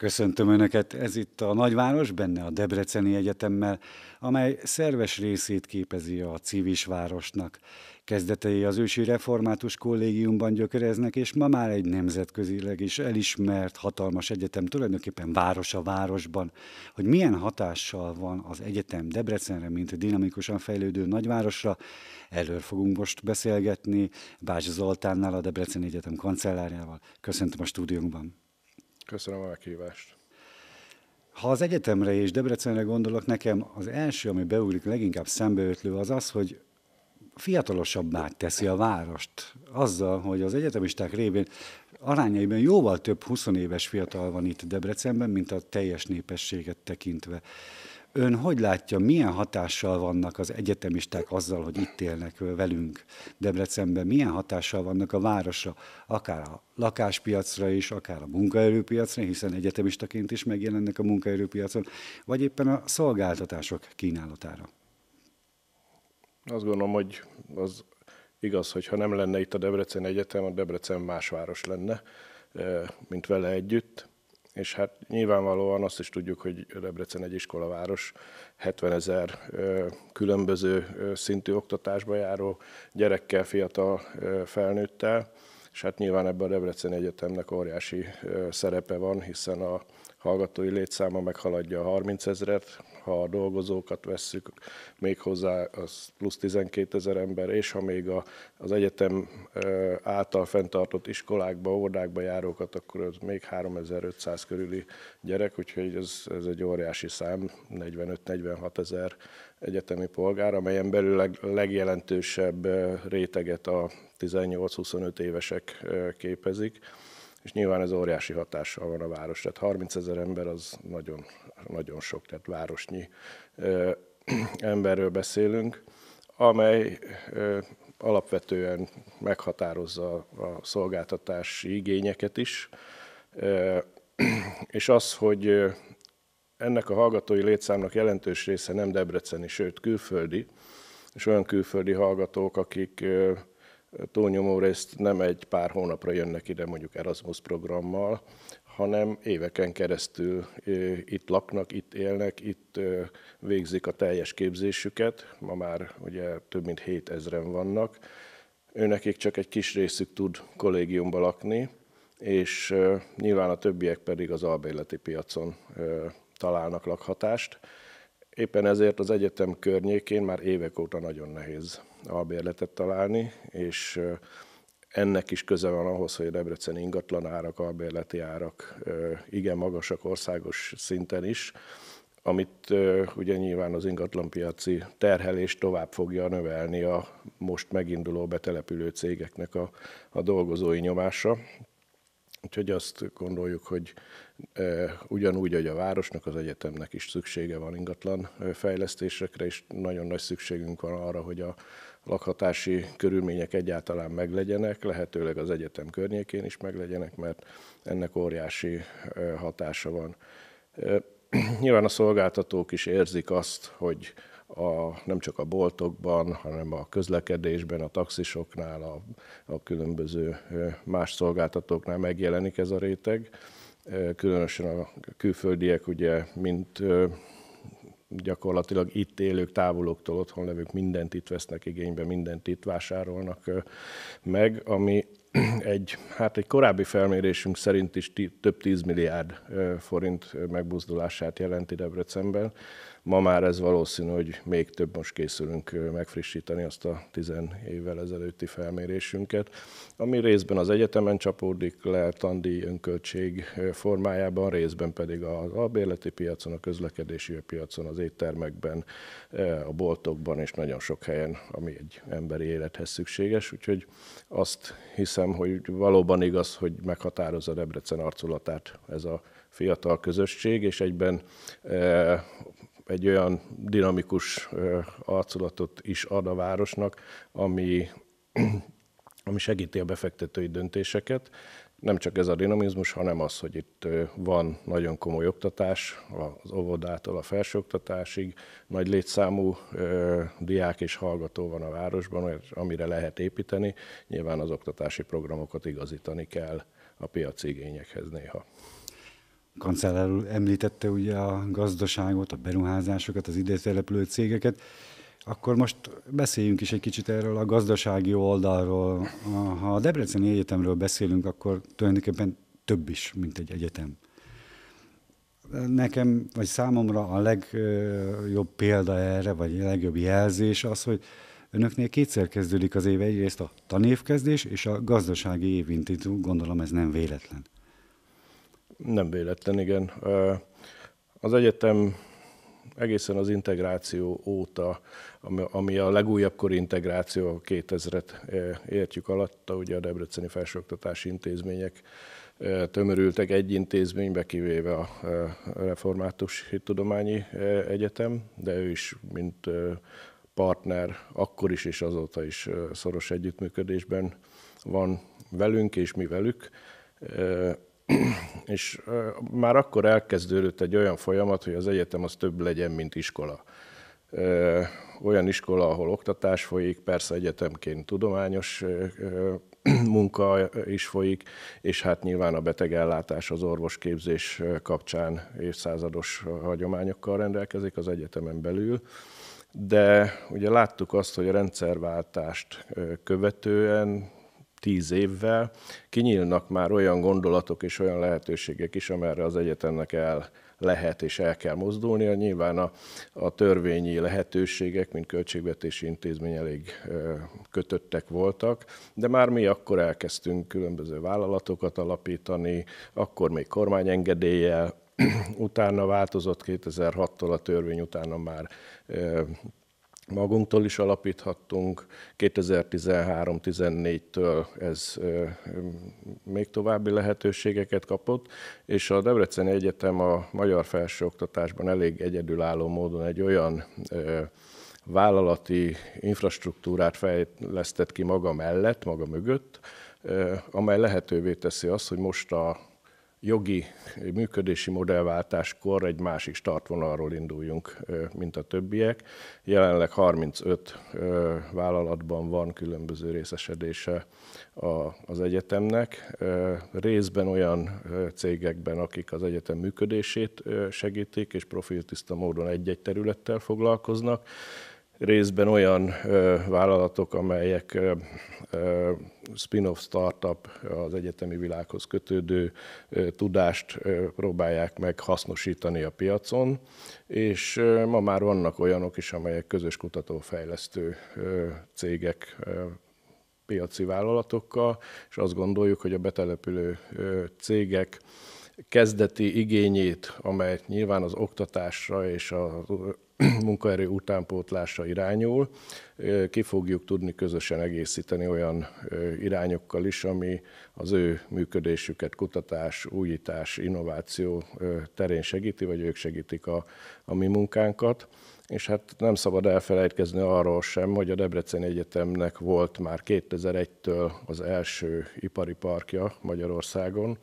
Köszöntöm Önöket, ez itt a Nagyváros, benne a Debreceni Egyetemmel, amely szerves részét képezi a civis városnak. Kezdetei az ősi református kollégiumban gyökereznek, és ma már egy nemzetközileg is elismert hatalmas egyetem, tulajdonképpen város a városban. Hogy milyen hatással van az egyetem Debrecenre, mint dinamikusan fejlődő nagyvárosra, erről fogunk most beszélgetni Bács Zoltánnal, a Debreceni Egyetem kancellárjával. Köszöntöm a stúdiónkban. Köszönöm a meghívást. Ha az egyetemre és Debrecenre gondolok, nekem az első, ami beugrik leginkább szembeötlő, az az, hogy fiatalosabbá teszi a várost azzal, hogy az egyetemisták révén arányaiban jóval több 20 éves fiatal van itt Debrecenben, mint a teljes népességet tekintve. Ön hogy látja, milyen hatással vannak az egyetemisták azzal, hogy itt élnek velünk Debrecenben, milyen hatással vannak a városra, akár a lakáspiacra is, akár a munkaerőpiacra, hiszen egyetemistaként is megjelennek a munkaerőpiacon, vagy éppen a szolgáltatások kínálatára? Azt gondolom, hogy az igaz, hogy ha nem lenne itt a Debrecen Egyetem, a Debrecen más város lenne, eh, mint vele együtt és hát nyilvánvalóan azt is tudjuk, hogy Debrecen egy iskolaváros, 70 ezer különböző szintű oktatásba járó gyerekkel, fiatal felnőttel, és hát nyilván ebben a Debreceni Egyetemnek óriási szerepe van, hiszen a hallgatói létszáma meghaladja a 30 ezeret, ha a dolgozókat vesszük, még hozzá az plusz 12 ezer ember, és ha még a, az egyetem által fenntartott iskolákba, óvodákba járókat, akkor az még 3500 körüli gyerek, úgyhogy ez, ez egy óriási szám, 45-46 ezer egyetemi polgár, amelyen belül leg, legjelentősebb réteget a 18-25 évesek képezik és nyilván ez óriási hatással van a város. Tehát 30 ezer ember az nagyon nagyon sok, tehát városnyi emberről beszélünk, amely alapvetően meghatározza a szolgáltatási igényeket is, és az, hogy ennek a hallgatói létszámnak jelentős része nem debreceni, sőt külföldi, és olyan külföldi hallgatók, akik túlnyomó részt nem egy pár hónapra jönnek ide mondjuk Erasmus programmal, hanem éveken keresztül itt laknak, itt élnek, itt végzik a teljes képzésüket. Ma már ugye több mint 7000-en vannak. Őnekik csak egy kis részük tud kollégiumba lakni, és nyilván a többiek pedig az albérleti piacon találnak lakhatást. Éppen ezért az egyetem környékén már évek óta nagyon nehéz albérletet találni, és ennek is köze van ahhoz, hogy a Debrecen ingatlan árak, albérleti árak igen magasak országos szinten is, amit ugye nyilván az ingatlanpiaci terhelés tovább fogja növelni a most meginduló betelepülő cégeknek a, a dolgozói nyomása. Úgyhogy azt gondoljuk, hogy ugyanúgy, hogy a városnak, az egyetemnek is szüksége van ingatlan fejlesztésekre, és nagyon nagy szükségünk van arra, hogy a, lakhatási körülmények egyáltalán meglegyenek, lehetőleg az egyetem környékén is meglegyenek, mert ennek óriási hatása van. Nyilván a szolgáltatók is érzik azt, hogy a, nem csak a boltokban, hanem a közlekedésben, a taxisoknál, a, a különböző más szolgáltatóknál megjelenik ez a réteg. Különösen a külföldiek ugye, mint gyakorlatilag itt élők, távoloktól otthon levők mindent itt vesznek igénybe, mindent itt vásárolnak meg, ami egy, hát egy korábbi felmérésünk szerint is t- több 10 milliárd forint megbuzdulását jelenti Debrecenben. Ma már ez valószínű, hogy még több most készülünk megfrissíteni azt a 10 évvel ezelőtti felmérésünket, ami részben az egyetemen csapódik le tandíj önköltség formájában, részben pedig az albérleti piacon, a közlekedési piacon, az éttermekben, a boltokban és nagyon sok helyen, ami egy emberi élethez szükséges. Úgyhogy azt hiszem, hogy valóban igaz, hogy meghatározza Debrecen arculatát ez a fiatal közösség, és egyben egy olyan dinamikus arculatot is ad a városnak, ami, ami segíti a befektetői döntéseket. Nem csak ez a dinamizmus, hanem az, hogy itt van nagyon komoly oktatás, az óvodától a felsőoktatásig, nagy létszámú diák és hallgató van a városban, amire lehet építeni. Nyilván az oktatási programokat igazítani kell a piaci igényekhez néha kancellár úr említette ugye a gazdaságot, a beruházásokat, az ide települő cégeket, akkor most beszéljünk is egy kicsit erről a gazdasági oldalról. Ha a Debreceni Egyetemről beszélünk, akkor tulajdonképpen több is, mint egy egyetem. Nekem, vagy számomra a legjobb példa erre, vagy a legjobb jelzés az, hogy önöknél kétszer kezdődik az éve, egyrészt a tanévkezdés és a gazdasági évintitú, gondolom ez nem véletlen nem véletlen, igen. Az egyetem egészen az integráció óta, ami a legújabb kor integráció, 2000-et értjük alatta, ugye a Debreceni Felsőoktatási Intézmények tömörültek egy intézménybe, kivéve a Református Tudományi Egyetem, de ő is, mint partner, akkor is és azóta is szoros együttműködésben van velünk és mi velük. és már akkor elkezdődött egy olyan folyamat, hogy az egyetem az több legyen, mint iskola. Olyan iskola, ahol oktatás folyik, persze egyetemként tudományos munka is folyik, és hát nyilván a betegellátás az orvosképzés kapcsán évszázados hagyományokkal rendelkezik az egyetemen belül. De ugye láttuk azt, hogy a rendszerváltást követően tíz évvel kinyílnak már olyan gondolatok és olyan lehetőségek is, amerre az egyetemnek el lehet és el kell mozdulnia. Nyilván a, a törvényi lehetőségek, mint költségvetési intézmény elég ö, kötöttek voltak, de már mi akkor elkezdtünk különböző vállalatokat alapítani, akkor még kormányengedéllyel, utána változott 2006-tól a törvény, utána már Magunktól is alapíthattunk, 2013-14-től ez még további lehetőségeket kapott, és a Debreceni Egyetem a magyar felsőoktatásban elég egyedülálló módon egy olyan vállalati infrastruktúrát fejlesztett ki maga mellett, maga mögött, amely lehetővé teszi azt, hogy most a jogi működési modellváltáskor egy másik startvonalról induljunk, mint a többiek. Jelenleg 35 vállalatban van különböző részesedése az egyetemnek, részben olyan cégekben, akik az egyetem működését segítik, és profiltiszta módon egy-egy területtel foglalkoznak, részben olyan ö, vállalatok, amelyek ö, ö, spin-off startup, az egyetemi világhoz kötődő ö, tudást ö, próbálják meg hasznosítani a piacon, és ö, ma már vannak olyanok is, amelyek közös kutatófejlesztő ö, cégek ö, piaci vállalatokkal, és azt gondoljuk, hogy a betelepülő cégek kezdeti igényét, amely nyilván az oktatásra és a munkaerő utánpótlásra irányul, ki fogjuk tudni közösen egészíteni olyan irányokkal is, ami az ő működésüket kutatás, újítás, innováció terén segíti, vagy ők segítik a, a mi munkánkat. És hát nem szabad elfelejtkezni arról sem, hogy a Debreceni Egyetemnek volt már 2001-től az első ipari parkja Magyarországon,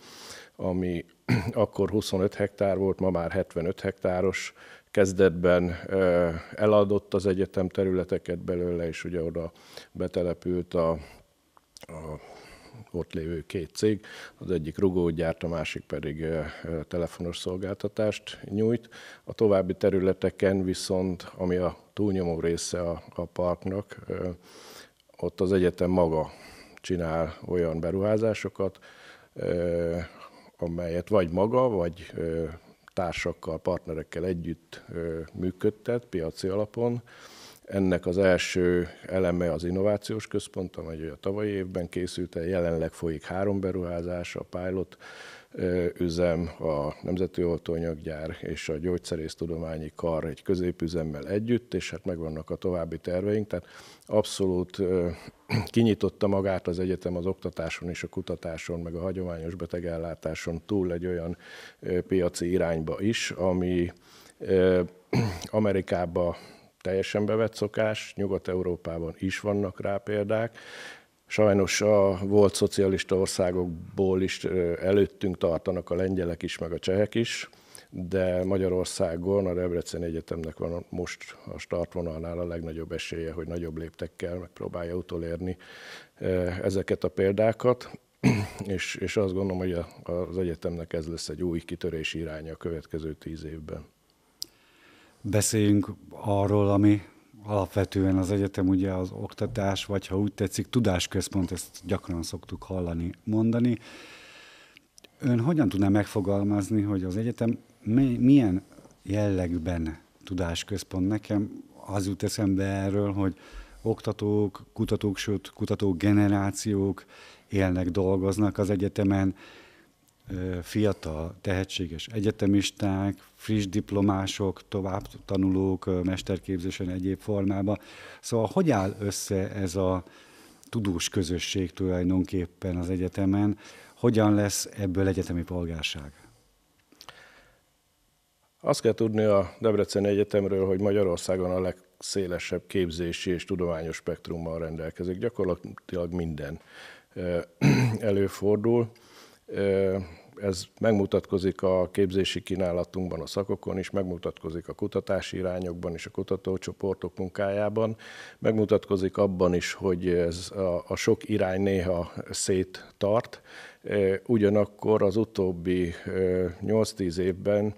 ami akkor 25 hektár volt, ma már 75 hektáros, kezdetben eladott az egyetem területeket belőle, és ugye oda betelepült a, a ott lévő két cég, az egyik rugógyárt, a másik pedig telefonos szolgáltatást nyújt. A további területeken viszont, ami a túlnyomó része a, a parknak, ott az egyetem maga csinál olyan beruházásokat, amelyet vagy maga, vagy társakkal, partnerekkel együtt működtet piaci alapon. Ennek az első eleme az innovációs központ, amely a tavalyi évben készült jelenleg folyik három beruházás, a pilot üzem, a Nemzeti Oltóanyaggyár és a tudományi Kar egy középüzemmel együtt, és hát megvannak a további terveink, tehát abszolút kinyitotta magát az egyetem az oktatáson és a kutatáson, meg a hagyományos betegellátáson túl egy olyan piaci irányba is, ami Amerikába teljesen bevett szokás, Nyugat-Európában is vannak rá példák, Sajnos a volt szocialista országokból is előttünk tartanak a lengyelek is, meg a csehek is, de Magyarországon a Debrecen Egyetemnek van most a startvonalnál a legnagyobb esélye, hogy nagyobb léptekkel megpróbálja utolérni ezeket a példákat, és, és azt gondolom, hogy az egyetemnek ez lesz egy új kitörési iránya a következő tíz évben. Beszéljünk arról, ami alapvetően az egyetem ugye az oktatás, vagy ha úgy tetszik, tudásközpont, ezt gyakran szoktuk hallani, mondani. Ön hogyan tudná megfogalmazni, hogy az egyetem milyen jellegben tudásközpont? Nekem az jut eszembe erről, hogy oktatók, kutatók, sőt, kutatók generációk élnek, dolgoznak az egyetemen, fiatal, tehetséges egyetemisták, friss diplomások, tovább tanulók, mesterképzésen egyéb formában. Szóval hogy áll össze ez a tudós közösség tulajdonképpen az egyetemen? Hogyan lesz ebből egyetemi polgárság? Azt kell tudni a Debreceni Egyetemről, hogy Magyarországon a legszélesebb képzési és tudományos spektrummal rendelkezik. Gyakorlatilag minden előfordul ez megmutatkozik a képzési kínálatunkban, a szakokon is, megmutatkozik a kutatási irányokban és a kutatócsoportok munkájában, megmutatkozik abban is, hogy ez a, a sok irány néha szét tart. Ugyanakkor az utóbbi 8-10 évben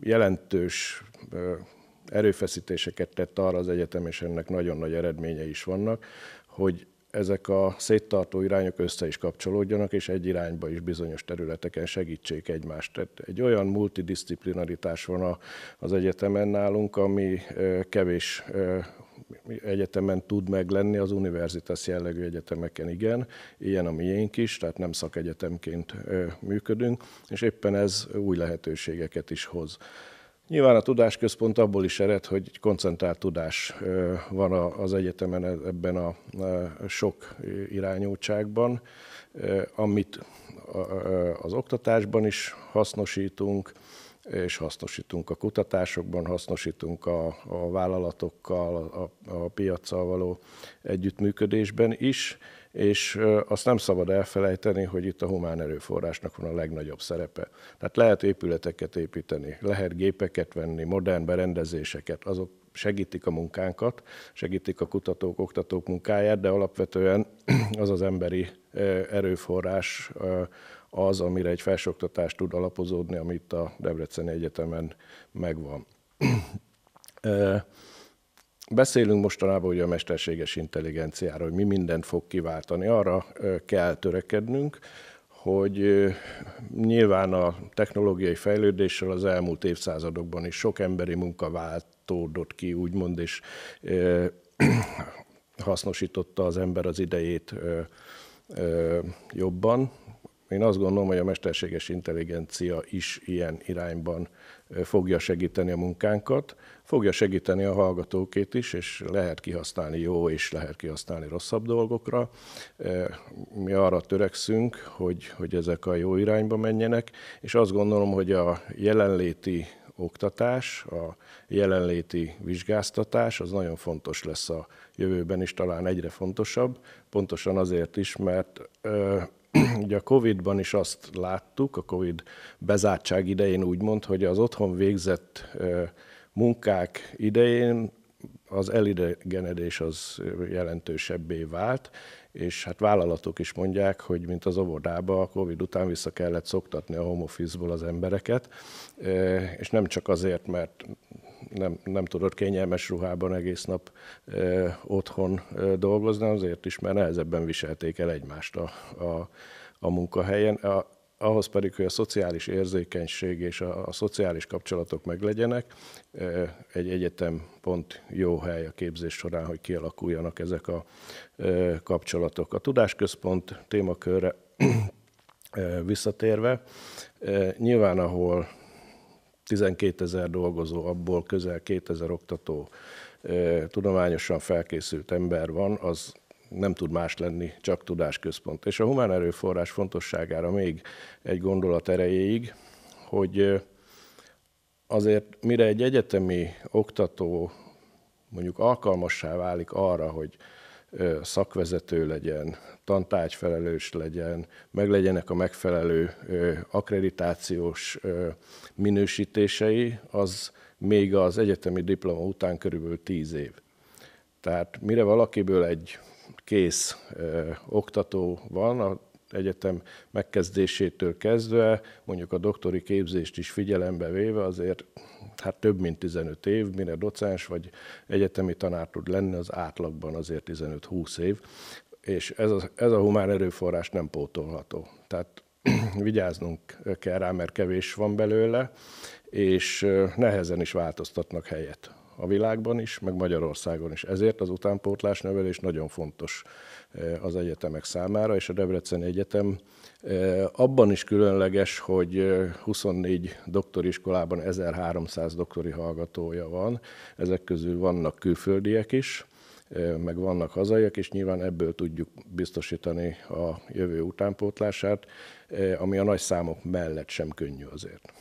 jelentős erőfeszítéseket tett arra az egyetem, és ennek nagyon nagy eredményei is vannak, hogy ezek a széttartó irányok össze is kapcsolódjanak, és egy irányba is bizonyos területeken segítsék egymást. Tehát egy olyan multidisciplinaritás van az egyetemen nálunk, ami kevés egyetemen tud meglenni az univerzitás jellegű egyetemeken igen, ilyen a miénk is, tehát nem szakegyetemként működünk, és éppen ez új lehetőségeket is hoz. Nyilván a tudásközpont abból is ered, hogy egy koncentrált tudás van az egyetemen e, ebben a e, sok irányultságban, amit e, az oktatásban is hasznosítunk, és hasznosítunk a kutatásokban, hasznosítunk a, a vállalatokkal, a, a piaccal való együttműködésben is és azt nem szabad elfelejteni, hogy itt a humán erőforrásnak van a legnagyobb szerepe. Tehát lehet épületeket építeni, lehet gépeket venni, modern berendezéseket, azok segítik a munkánkat, segítik a kutatók, oktatók munkáját, de alapvetően az az emberi erőforrás az, amire egy felsőoktatás tud alapozódni, amit a Debreceni Egyetemen megvan. Beszélünk mostanában ugye a mesterséges intelligenciáról, hogy mi mindent fog kiváltani. Arra kell törekednünk, hogy nyilván a technológiai fejlődéssel az elmúlt évszázadokban is sok emberi munka váltódott ki, úgymond, és hasznosította az ember az idejét jobban. Én azt gondolom, hogy a mesterséges intelligencia is ilyen irányban fogja segíteni a munkánkat fogja segíteni a hallgatókét is, és lehet kihasználni jó, és lehet kihasználni rosszabb dolgokra. E, mi arra törekszünk, hogy, hogy ezek a jó irányba menjenek, és azt gondolom, hogy a jelenléti oktatás, a jelenléti vizsgáztatás, az nagyon fontos lesz a jövőben is, talán egyre fontosabb, pontosan azért is, mert ö, e, ugye a Covid-ban is azt láttuk, a Covid bezártság idején úgy mond, hogy az otthon végzett ö, e, munkák idején az elidegenedés az jelentősebbé vált, és hát vállalatok is mondják, hogy mint az óvodába, a Covid után vissza kellett szoktatni a home office-ból az embereket, e, és nem csak azért, mert nem, nem tudod kényelmes ruhában egész nap ö, e, otthon ö, e, dolgozni, azért is, mert nehezebben viselték el egymást a, a, a munkahelyen. A, ahhoz pedig, hogy a szociális érzékenység és a, a szociális kapcsolatok meglegyenek, e, egy egyetem pont jó hely a képzés során, hogy kialakuljanak ezek a e, kapcsolatok. A tudásközpont témakörre e, visszatérve, nyilván ahol 12 ezer dolgozó, abból közel 2000 oktató, tudományosan felkészült ember van, az nem tud más lenni, csak tudásközpont. És a humán erőforrás fontosságára még egy gondolat erejéig, hogy azért mire egy egyetemi oktató mondjuk alkalmassá válik arra, hogy szakvezető legyen, tantárgyfelelős legyen, meg legyenek a megfelelő akkreditációs minősítései, az még az egyetemi diploma után körülbelül 10 év. Tehát mire valakiből egy kész ö, oktató van, a egyetem megkezdésétől kezdve, mondjuk a doktori képzést is figyelembe véve, azért hát több mint 15 év, mire docens vagy egyetemi tanár tud lenni, az átlagban azért 15-20 év, és ez a, ez a humán erőforrás nem pótolható. Tehát vigyáznunk kell rá, mert kevés van belőle, és nehezen is változtatnak helyet a világban is, meg Magyarországon is. Ezért az utánpótlás nevelés nagyon fontos eh, az egyetemek számára, és a Debrecen Egyetem eh, abban is különleges, hogy 24 eh, doktoriskolában 1300 doktori hallgatója van, ezek közül vannak külföldiek is, meg vannak hazaiak, és nyilván ebből tudjuk biztosítani a jövő utánpótlását, ami a nagy számok mellett sem könnyű azért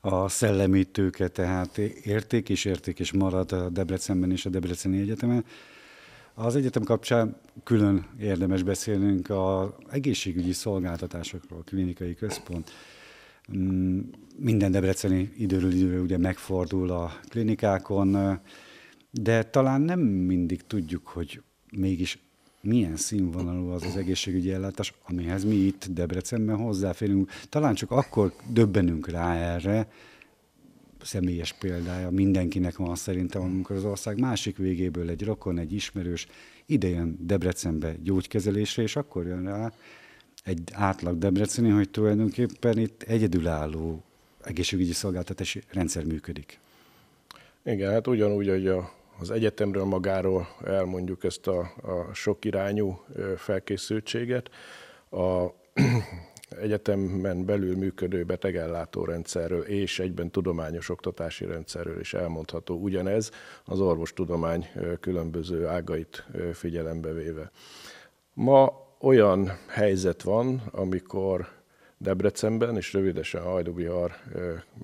a szellemi tőke, tehát érték és érték és marad a Debrecenben és a Debreceni Egyetemen. Az egyetem kapcsán külön érdemes beszélnünk az egészségügyi szolgáltatásokról, klinikai központ. Mm, minden debreceni időről időre ugye megfordul a klinikákon, de talán nem mindig tudjuk, hogy mégis milyen színvonalú az az egészségügyi ellátás, amihez mi itt Debrecenben hozzáférünk. Talán csak akkor döbbenünk rá erre, személyes példája mindenkinek van szerintem, amikor az ország másik végéből egy rokon, egy ismerős idejön Debrecenbe gyógykezelésre, és akkor jön rá egy átlag debreceni, hogy tulajdonképpen itt egyedülálló egészségügyi szolgáltatási rendszer működik. Igen, hát ugyanúgy, hogy a az egyetemről magáról elmondjuk ezt a, a sok irányú felkészültséget. A egyetemen belül működő betegellátó rendszerről és egyben tudományos oktatási rendszerről is elmondható ugyanez az orvostudomány különböző ágait figyelembe véve. Ma olyan helyzet van, amikor Debrecenben és rövidesen Hajdubihar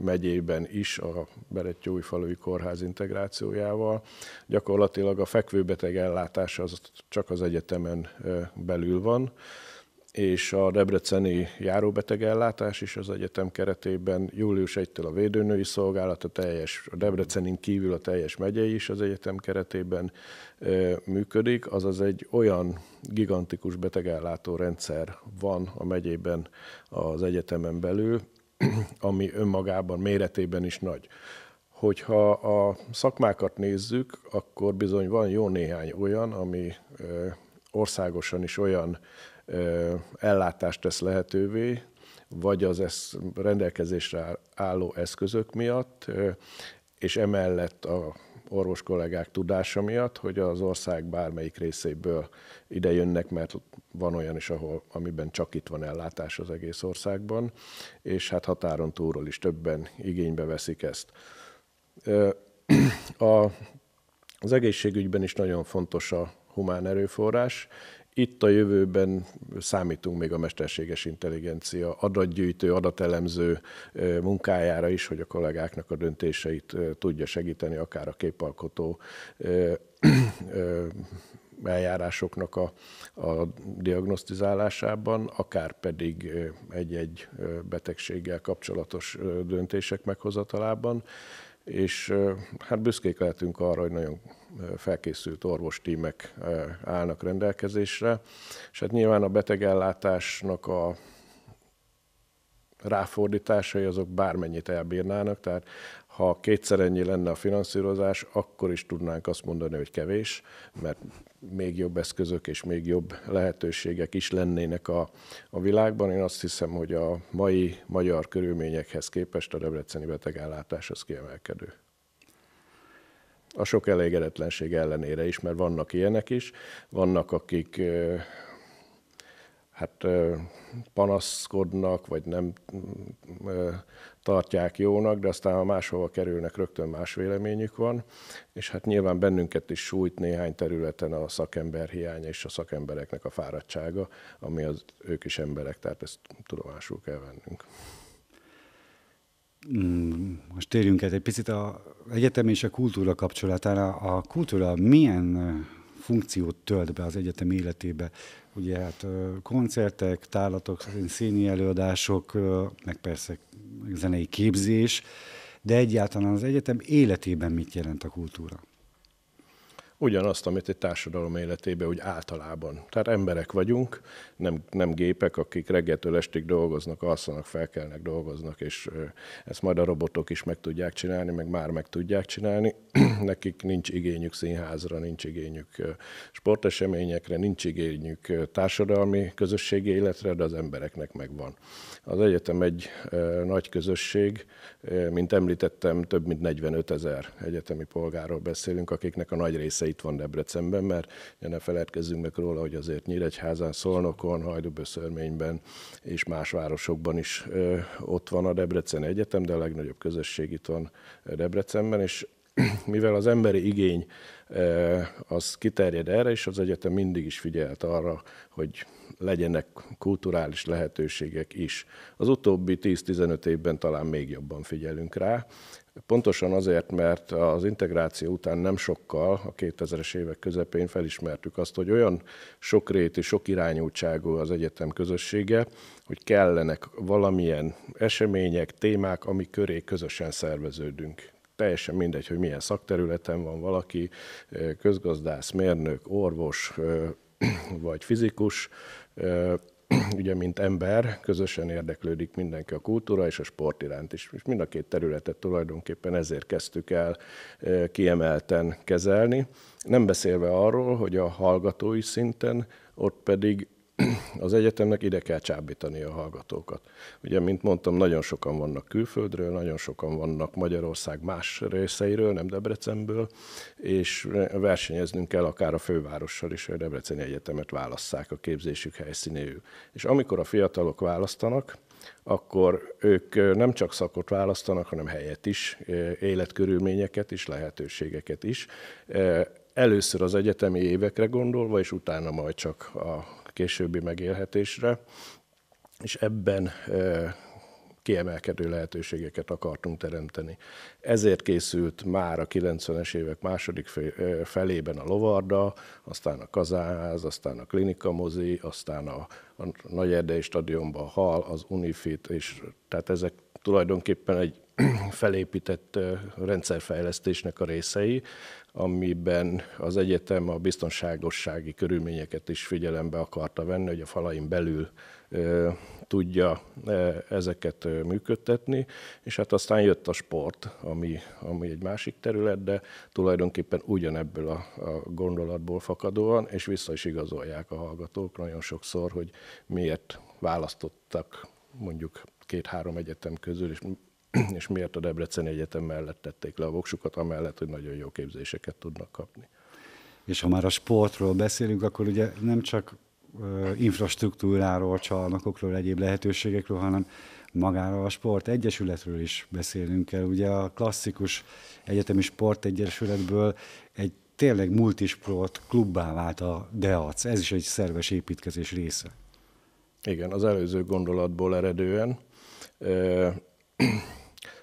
megyében is a Berettyói-falui kórház integrációjával. Gyakorlatilag a fekvőbeteg ellátása az csak az egyetemen belül van, és a debreceni járóbetegellátás is az egyetem keretében. Július 1-től a védőnői szolgálat, a teljes, a Debrecenin kívül a teljes megyei is az egyetem keretében működik, azaz egy olyan gigantikus betegellátó rendszer van a megyében az egyetemen belül, ami önmagában méretében is nagy. Hogyha a szakmákat nézzük, akkor bizony van jó néhány olyan, ami országosan is olyan ellátást tesz lehetővé, vagy az esz, rendelkezésre álló eszközök miatt, és emellett a orvos kollégák tudása miatt, hogy az ország bármelyik részéből ide jönnek, mert van olyan is, ahol, amiben csak itt van ellátás az egész országban, és hát határon túlról is többen igénybe veszik ezt. A, az egészségügyben is nagyon fontos a humán erőforrás, itt a jövőben számítunk még a mesterséges intelligencia adatgyűjtő, adatelemző munkájára is, hogy a kollégáknak a döntéseit tudja segíteni, akár a képalkotó eljárásoknak a, a diagnosztizálásában, akár pedig egy-egy betegséggel kapcsolatos döntések meghozatalában és hát büszkék lehetünk arra, hogy nagyon felkészült orvostímek állnak rendelkezésre, és hát nyilván a betegellátásnak a ráfordításai azok bármennyit elbírnának, tehát ha kétszer ennyi lenne a finanszírozás, akkor is tudnánk azt mondani, hogy kevés, mert még jobb eszközök és még jobb lehetőségek is lennének a, a világban. Én azt hiszem, hogy a mai magyar körülményekhez képest a debreceni betegellátás az kiemelkedő. A sok elégedetlenség ellenére is, mert vannak ilyenek is, vannak akik hát panaszkodnak, vagy nem tartják jónak, de aztán ha máshova kerülnek, rögtön más véleményük van, és hát nyilván bennünket is sújt néhány területen a szakember hiánya és a szakembereknek a fáradtsága, ami az ők is emberek, tehát ezt tudomásul kell vennünk. Mm, most térjünk egy picit a egyetem és a kultúra kapcsolatára. A kultúra milyen funkciót tölt be az egyetem életébe. Ugye hát koncertek, tálatok, színi előadások, meg persze zenei képzés, de egyáltalán az egyetem életében mit jelent a kultúra? ugyanazt, amit egy társadalom életében úgy általában. Tehát emberek vagyunk, nem, nem gépek, akik reggeltől estig dolgoznak, alszanak, felkelnek, dolgoznak, és ezt majd a robotok is meg tudják csinálni, meg már meg tudják csinálni. Nekik nincs igényük színházra, nincs igényük sporteseményekre, nincs igényük társadalmi közösségi életre, de az embereknek megvan. Az egyetem egy nagy közösség, mint említettem, több mint 45 ezer egyetemi polgárról beszélünk, akiknek a nagy része része itt van Debrecenben, mert ne feledkezzünk meg róla, hogy azért Nyíregyházán, Szolnokon, Hajdúböszörményben és más városokban is ott van a Debrecen Egyetem, de a legnagyobb közösség itt van Debrecenben, és mivel az emberi igény az kiterjed erre, és az egyetem mindig is figyelt arra, hogy legyenek kulturális lehetőségek is. Az utóbbi 10-15 évben talán még jobban figyelünk rá, Pontosan azért, mert az integráció után nem sokkal, a 2000-es évek közepén felismertük azt, hogy olyan sokrétű, irányultságú az egyetem közössége, hogy kellenek valamilyen események, témák, ami köré közösen szerveződünk teljesen mindegy, hogy milyen szakterületen van valaki, közgazdász, mérnök, orvos vagy fizikus, ugye mint ember közösen érdeklődik mindenki a kultúra és a sport iránt is. És mind a két területet tulajdonképpen ezért kezdtük el kiemelten kezelni. Nem beszélve arról, hogy a hallgatói szinten ott pedig az egyetemnek ide kell csábítani a hallgatókat. Ugye, mint mondtam, nagyon sokan vannak külföldről, nagyon sokan vannak Magyarország más részeiről, nem Debrecenből, és versenyeznünk kell akár a fővárossal is, hogy a Debreceni Egyetemet válasszák a képzésük helyszínéül. És amikor a fiatalok választanak, akkor ők nem csak szakot választanak, hanem helyet is, életkörülményeket is, lehetőségeket is. Először az egyetemi évekre gondolva, és utána majd csak a későbbi megélhetésre, és ebben kiemelkedő lehetőségeket akartunk teremteni. Ezért készült már a 90-es évek második felében a Lovarda, aztán a Kazáház, aztán a Klinika mozi, aztán a, a Nagy Erdei Stadionban a Hal, az Unifit, és tehát ezek tulajdonképpen egy felépített rendszerfejlesztésnek a részei, amiben az egyetem a biztonságossági körülményeket is figyelembe akarta venni, hogy a falain belül tudja ezeket működtetni, és hát aztán jött a sport, ami, ami egy másik terület, de tulajdonképpen ugyanebből a, a gondolatból fakadóan, és vissza is igazolják a hallgatók nagyon sokszor, hogy miért választottak mondjuk két-három egyetem közül, és, és miért a Debreceni Egyetem mellett tették le a voksukat, amellett, hogy nagyon jó képzéseket tudnak kapni. És ha már a sportról beszélünk, akkor ugye nem csak infrastruktúráról, csarnokokról, egyéb lehetőségekről, hanem magáról a sport egyesületről is beszélünk el. Ugye a klasszikus egyetemi sportegyesületből egy tényleg multisport klubbá vált a DEAC. Ez is egy szerves építkezés része. Igen, az előző gondolatból eredően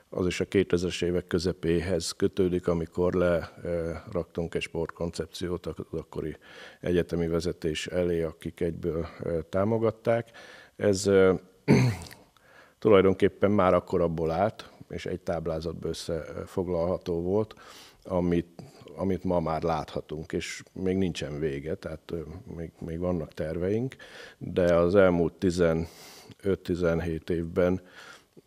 az is a 2000-es évek közepéhez kötődik, amikor leraktunk egy sportkoncepciót az akkori egyetemi vezetés elé, akik egyből támogatták. Ez tulajdonképpen már akkor abból állt, és egy táblázatba összefoglalható volt, amit, amit ma már láthatunk, és még nincsen vége, tehát még, még vannak terveink, de az elmúlt 10 5-17 évben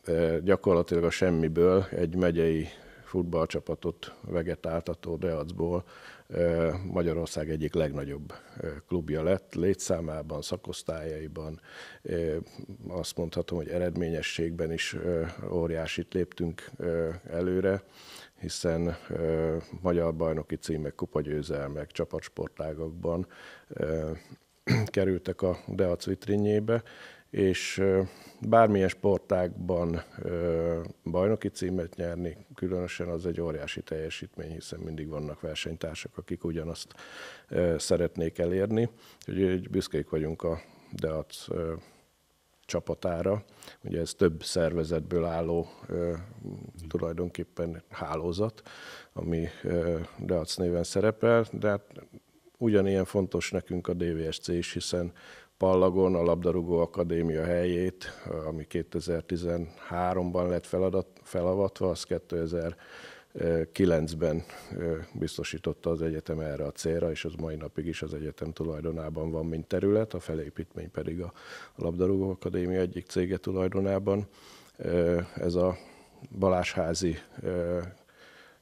eh, gyakorlatilag a semmiből egy megyei futballcsapatot vegetáltató Deacból eh, Magyarország egyik legnagyobb eh, klubja lett, létszámában, szakosztályaiban, azt mondhatom, hogy eredményességben is óriásit léptünk előre, hiszen magyar bajnoki címek, kupagyőzelmek, csapatsportágokban kerültek a Deac vitrinjébe, és bármilyen sportágban bajnoki címet nyerni, különösen az egy óriási teljesítmény, hiszen mindig vannak versenytársak, akik ugyanazt szeretnék elérni. Úgyhogy büszkék vagyunk a DEAC csapatára. Ugye ez több szervezetből álló tulajdonképpen hálózat, ami DEAC néven szerepel, de hát ugyanilyen fontos nekünk a DVSC is, hiszen Pallagon a Labdarúgó Akadémia helyét, ami 2013-ban lett feladat, felavatva, az 2009-ben biztosította az egyetem erre a célra, és az mai napig is az egyetem tulajdonában van, mint terület, a felépítmény pedig a Labdarúgó Akadémia egyik cége tulajdonában. Ez a Balásházi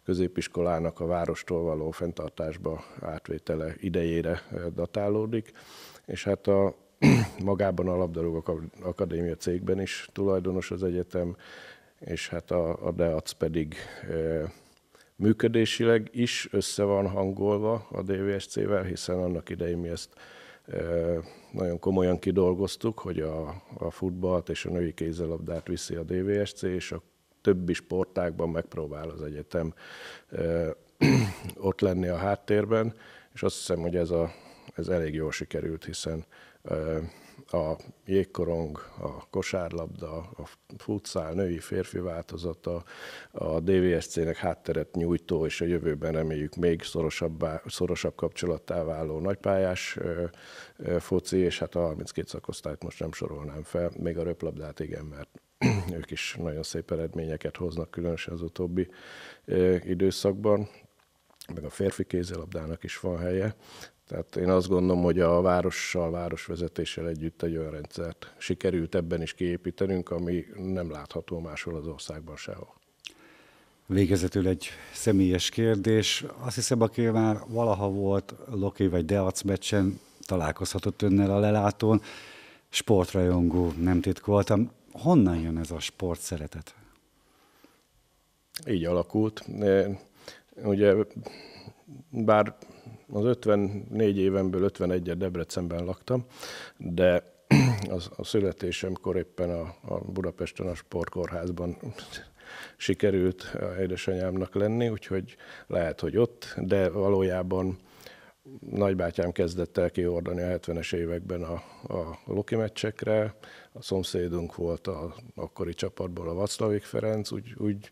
középiskolának a várostól való fenntartásba átvétele idejére datálódik, és hát a magában a Labdarúgó Akadémia cégben is tulajdonos az egyetem, és hát a, a DEAC pedig e, működésileg is össze van hangolva a DVSC-vel, hiszen annak idején mi ezt e, nagyon komolyan kidolgoztuk, hogy a, a futballt és a női kézilabdát viszi a DVSC, és a többi sportákban megpróbál az egyetem e, ott lenni a háttérben, és azt hiszem, hogy ez, a, ez elég jól sikerült, hiszen a jégkorong, a kosárlabda, a futszál női férfi változata, a DVSC-nek hátteret nyújtó és a jövőben reméljük még szorosabbá, szorosabb kapcsolattá váló nagypályás foci, és hát a 32 szakosztályt most nem sorolnám fel, még a röplabdát igen, mert ők is nagyon szép eredményeket hoznak, különösen az utóbbi időszakban meg a férfi kézilabdának is van helye. Tehát én azt gondolom, hogy a várossal, városvezetéssel együtt egy olyan rendszert sikerült ebben is kiépítenünk, ami nem látható máshol az országban sehol. Végezetül egy személyes kérdés. Azt hiszem, aki már valaha volt Loki vagy Deac meccsen, találkozhatott önnel a lelátón. Sportrajongó, nem titkoltam. Honnan jön ez a sport szeretet? Így alakult. Ugye bár az 54 évemből 51-et Debrecenben laktam, de az, a születésemkor éppen a, a Budapesten a sportkórházban sikerült édesanyámnak lenni, úgyhogy lehet, hogy ott, de valójában nagybátyám kezdett el kiordani a 70-es években a, a Loki meccsekre, a szomszédunk volt a akkori csapatból a Vaclavik Ferenc, úgy, úgy,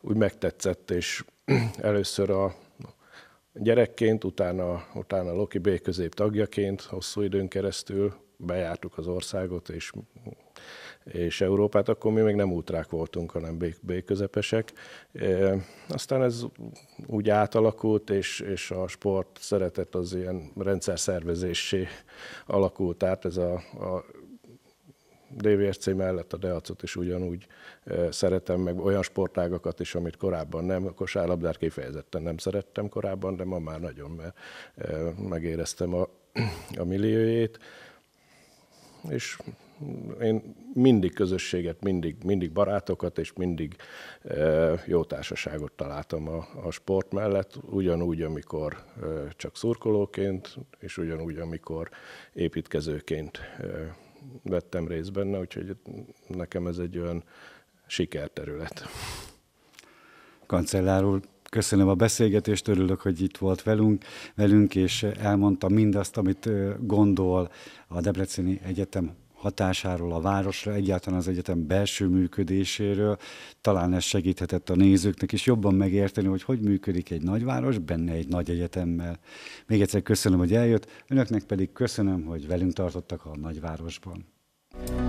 úgy megtetszett, és először a gyerekként, utána, utána Loki B közép tagjaként hosszú időn keresztül bejártuk az országot és, és Európát, akkor mi még nem útrák voltunk, hanem B, B közepesek. E, aztán ez úgy átalakult, és, és a sport szeretet az ilyen rendszer szervezésé alakult át, ez a, a DVSC mellett a Deacot is ugyanúgy szeretem, meg olyan sportágakat is, amit korábban nem, a kosárlabdát kifejezetten nem szerettem korábban, de ma már nagyon, mert megéreztem a, a milliójét. És én mindig közösséget, mindig, mindig barátokat és mindig e, jó társaságot találtam a, a sport mellett, ugyanúgy, amikor e, csak szurkolóként, és ugyanúgy, amikor építkezőként e, vettem részt benne, úgyhogy nekem ez egy olyan sikerterület. Kancellár úr, köszönöm a beszélgetést, örülök, hogy itt volt velünk, velünk és elmondta mindazt, amit gondol a Debreceni Egyetem hatásáról a városra, egyáltalán az egyetem belső működéséről. Talán ez segíthetett a nézőknek is jobban megérteni, hogy hogy működik egy nagyváros benne egy nagy egyetemmel. Még egyszer köszönöm, hogy eljött, önöknek pedig köszönöm, hogy velünk tartottak a nagyvárosban. thank you